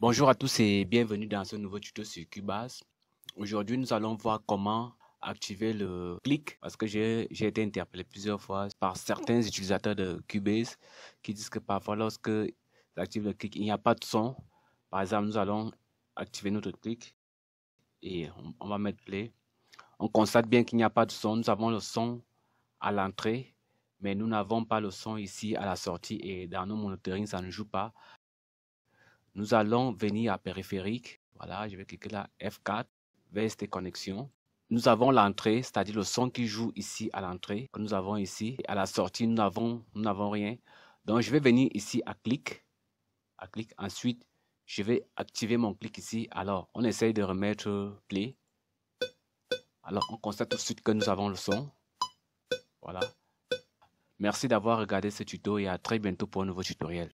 Bonjour à tous et bienvenue dans ce nouveau tuto sur Cubase. Aujourd'hui, nous allons voir comment activer le clic parce que j'ai été interpellé plusieurs fois par certains utilisateurs de Cubase qui disent que parfois lorsque ils le clic, il n'y a pas de son. Par exemple, nous allons activer notre clic et on, va mettre play. On constate bien qu'il n'y a pas de son. Nous avons le son à l'entrée, mais nous n'avons pas le son ici à la sortie et dans nos monitoring, ça ne joue pas. Nous allons venir à périphérique. Voilà, je vais cliquer là, F4, VST connexions. Nous avons l'entrée, c'est-à-dire le son qui joue ici à l'entrée, que nous avons ici. Et à la sortie, nous n'avons nous rien. Donc, je vais venir ici à clic, à clic. Ensuite, je vais activer mon clic ici. Alors, on essaye de remettre play. Alors, on constate tout de suite que nous avons le son. Voilà. Merci d'avoir regardé ce tuto et à très bientôt pour un nouveau tutoriel.